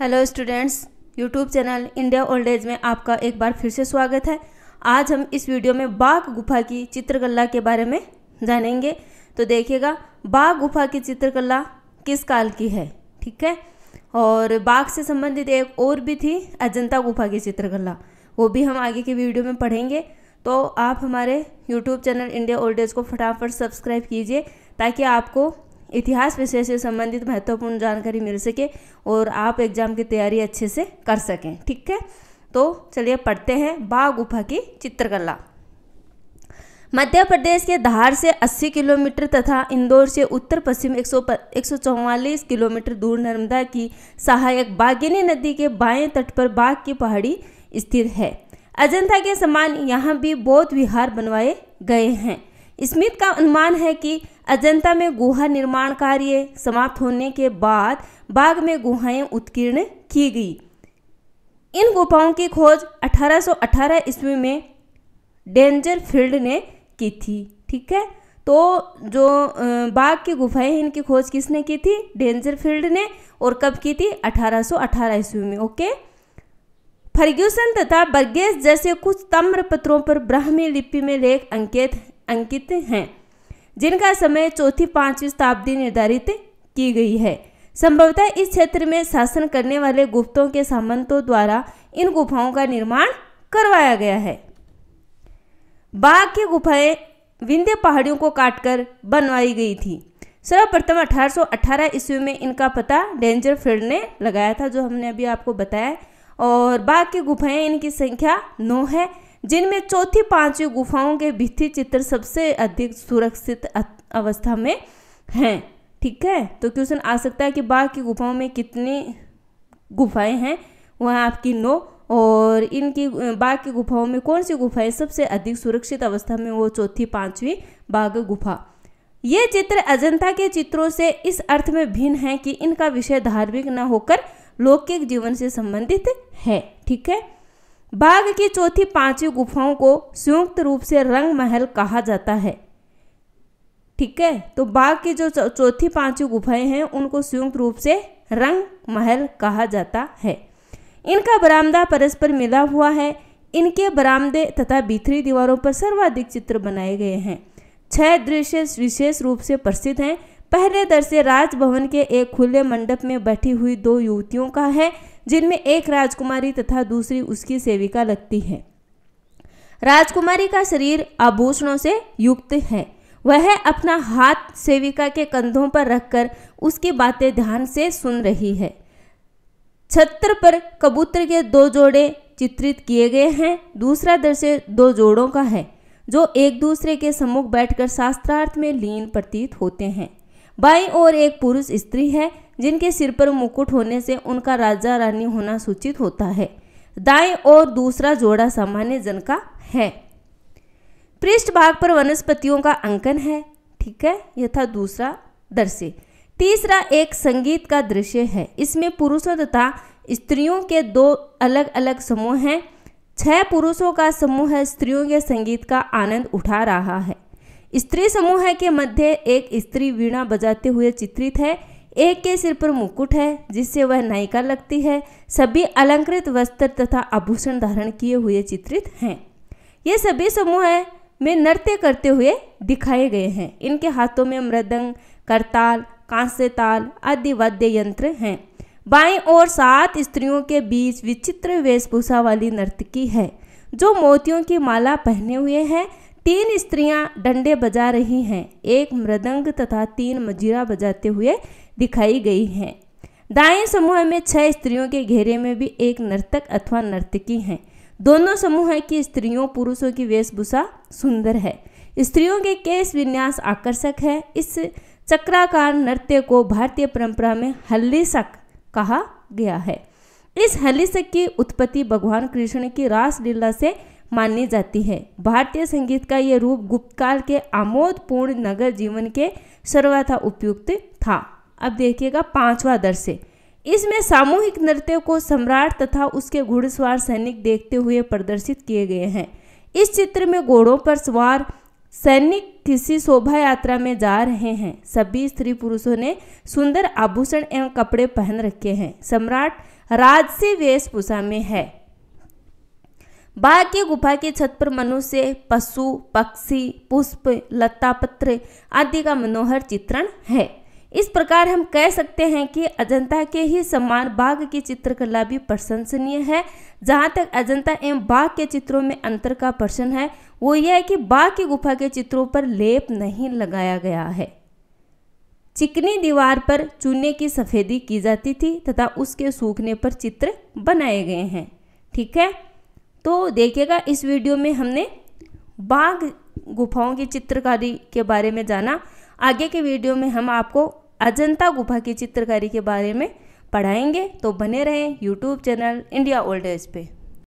hello students YouTube channel India old age में आपका एक बार फिर से स्वागत है आज हम इस वीडियो में बाघ गुफा की चित्रकला के बारे में जानेंगे तो देखिएगा बाघ गुफा की चित्रकला किस काल की है ठीक है और बाघ से संबंधित एक और भी थी अजंता गुफा की चित्रकला वो भी हम आगे की वीडियो में पढ़ेंगे तो आप हमारे YouTube channel India old age को फटाफट सब्सक्राइब कीजिए ताकि आपको इतिहास विषय से संबंधित महत्वपूर्ण जानकारी मिल सके और आप एग्जाम की तैयारी अच्छे से कर सकें ठीक है तो चलिए पढ़ते हैं बाघ गुफा की चित्रकला मध्य प्रदेश के धार से 80 किलोमीटर तथा इंदौर से उत्तर पश्चिम एक सौ किलोमीटर दूर नर्मदा की सहायक बागिनी नदी के बाएं तट पर बाघ की पहाड़ी स्थित है अजंता के समान यहाँ भी बौद्ध विहार बनवाए गए हैं स्मिथ का अनुमान है कि अजंता में गुहा निर्माण कार्य समाप्त होने के बाद बाग में गुहाएं उत्कीर्ण की गई इन गुफाओं की खोज 1818 ईस्वी में डेंजर फील्ड ने की थी ठीक है तो जो बाघ की गुफाएं हैं इनकी खोज किसने की थी डेंजर फील्ड ने और कब की थी 1818 ईस्वी में ओके फर्ग्यूसन तथा बर्गेस जैसे कुछ तम्र पत्रों पर ब्राह्मी लिपि में लेख अंकित अंकित हैं जिनका समय चौथी पांचवी शताब्दी निर्धारित की गई है संभवतः इस क्षेत्र में शासन करने वाले गुप्तों के सामंतों द्वारा इन गुफाओं का निर्माण करवाया गया है बाघ की गुफाएं विंध्य पहाड़ियों को काटकर बनवाई गई थी सर्वप्रथम 1818 ईस्वी में इनका पता डेंजर फील्ड ने लगाया था जो हमने अभी आपको बताया और बाघ की गुफाएं इनकी संख्या नौ है जिनमें चौथी पांचवी गुफाओं के भित्ति चित्र सबसे अधिक सुरक्षित अवस्था में हैं ठीक है तो क्वेश्चन आ सकता है कि बाघ की गुफाओं में कितनी गुफाएं हैं वह आपकी नो और इनकी बाघ की गुफाओं में कौन सी गुफाएं सबसे अधिक सुरक्षित अवस्था में वो चौथी पांचवी बाघ गुफा ये चित्र अजंता के चित्रों से इस अर्थ में भिन्न है कि इनका विषय धार्मिक न होकर लौकिक जीवन से संबंधित है ठीक है बाघ की चौथी पांचवी गुफाओं को संयुक्त रूप से रंग महल कहा जाता है ठीक है तो बाघ की जो चौथी पांचवी गुफाएं हैं उनको संयुक्त रूप से रंग महल कहा जाता है इनका बरामदा परस्पर मिला हुआ है इनके बरामदे तथा भीतरी दीवारों पर सर्वाधिक चित्र बनाए गए हैं छह दृश्य विशेष रूप से प्रसिद्ध हैं पहले दर से राजभवन के एक खुले मंडप में बैठी हुई दो युवतियों का है जिनमें एक राजकुमारी तथा दूसरी उसकी सेविका लगती है राजकुमारी का शरीर आभूषणों से युक्त है वह अपना हाथ सेविका के कंधों पर रखकर उसकी बातें ध्यान से सुन रही है छत्र पर कबूतर के दो जोड़े चित्रित किए गए हैं दूसरा दृश्य दो जोड़ों का है जो एक दूसरे के सम्मुख बैठकर शास्त्रार्थ में लीन प्रतीत होते हैं बाई और एक पुरुष स्त्री है जिनके सिर पर मुकुट होने से उनका राजा रानी होना सूचित होता है दाएं और दूसरा जोड़ा सामान्य जन का है पृष्ठ भाग पर वनस्पतियों का अंकन है ठीक है यह था दूसरा दृश्य तीसरा एक संगीत का दृश्य है इसमें पुरुषों तथा स्त्रियों के दो अलग अलग समूह हैं छह पुरुषों का समूह है स्त्रियों के संगीत का आनंद उठा रहा है स्त्री समूह के मध्य एक स्त्री वीणा बजाते हुए चित्रित है एक के सिर पर मुकुट है जिससे वह नायिका लगती है सभी अलंकृत वस्त्र तथा आभूषण धारण किए हुए चित्रित हैं ये सभी समूह में नृत्य करते हुए दिखाए गए हैं इनके हाथों में मृदंग करताल कांस्य ताल आदि वाद्य यंत्र हैं बाई और सात स्त्रियों के बीच विचित्र वेशभूषा वाली नर्तकी है जो मोतियों की माला पहने हुए है तीन स्त्रियां डंडे बजा रही हैं एक मृदंग तथा तीन मजीरा बजाते हुए दिखाई गई हैं दाएं समूह में छह स्त्रियों के घेरे में भी एक नर्तक अथवा नर्तकी हैं दोनों समूह की स्त्रियों पुरुषों की वेशभूषा सुंदर है स्त्रियों के केस विन्यास आकर्षक है इस चक्राकार नृत्य को भारतीय परंपरा में हल्लीसक कहा गया है इस हल्लीसक की उत्पत्ति भगवान कृष्ण की रासलीला से मानी जाती है भारतीय संगीत का ये रूप गुप्त काल के आमोदपूर्ण नगर जीवन के सर्वथा उपयुक्त था अब देखिएगा पांचवा दृश्य इसमें सामूहिक नृत्य को सम्राट तथा उसके घुड़सवार सैनिक देखते हुए प्रदर्शित किए गए हैं इस चित्र में घोड़ों पर सवार सैनिक किसी शोभा यात्रा में जा रहे हैं सभी स्त्री पुरुषों ने सुंदर आभूषण एवं कपड़े पहन रखे हैं सम्राट राजसी वेशभूषा में है की गुफा की छत पर मनुष्य पशु पक्षी पुष्प लता पत्र आदि का मनोहर चित्रण है इस प्रकार हम कह सकते हैं कि अजंता के ही समान बाघ की चित्रकला भी प्रशंसनीय है जहाँ तक अजंता एवं बाघ के चित्रों में अंतर का प्रश्न है वो यह है कि बाघ की गुफा के चित्रों पर लेप नहीं लगाया गया है चिकनी दीवार पर चूने की सफ़ेदी की जाती थी तथा उसके सूखने पर चित्र बनाए गए हैं ठीक है तो देखिएगा इस वीडियो में हमने बाघ गुफाओं की चित्रकारी के बारे में जाना आगे के वीडियो में हम आपको अजंता गुफा की चित्रकारी के बारे में पढ़ाएंगे तो बने रहें YouTube channel India old age पे